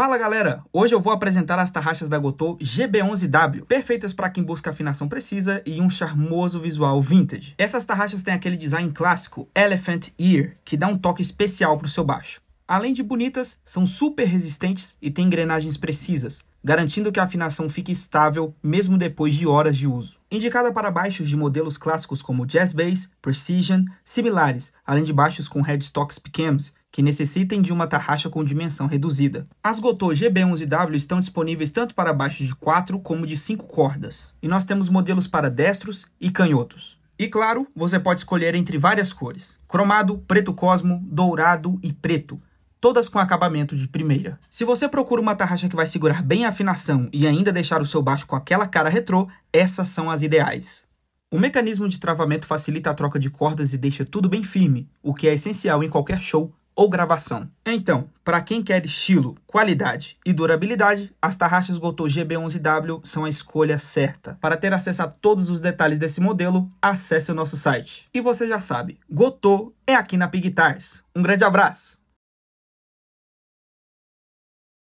Fala galera! Hoje eu vou apresentar as tarraxas da Gotô GB11W, perfeitas para quem busca afinação precisa e um charmoso visual vintage. Essas tarraxas têm aquele design clássico, Elephant Ear, que dá um toque especial para o seu baixo. Além de bonitas, são super resistentes e têm engrenagens precisas, garantindo que a afinação fique estável mesmo depois de horas de uso. Indicada para baixos de modelos clássicos como Jazz Bass, Precision, similares, além de baixos com headstocks pequenos, que necessitem de uma tarraxa com dimensão reduzida. As Gotô GB11W estão disponíveis tanto para baixos de 4 como de 5 cordas, e nós temos modelos para destros e canhotos. E claro, você pode escolher entre várias cores: cromado, preto cosmo, dourado e preto, todas com acabamento de primeira. Se você procura uma tarraxa que vai segurar bem a afinação e ainda deixar o seu baixo com aquela cara retrô, essas são as ideais. O mecanismo de travamento facilita a troca de cordas e deixa tudo bem firme, o que é essencial em qualquer show ou gravação. Então, para quem quer estilo, qualidade e durabilidade, as tarraxas Gotô GB11W são a escolha certa. Para ter acesso a todos os detalhes desse modelo, acesse o nosso site. E você já sabe, Gotô é aqui na Pigtars. Um grande abraço!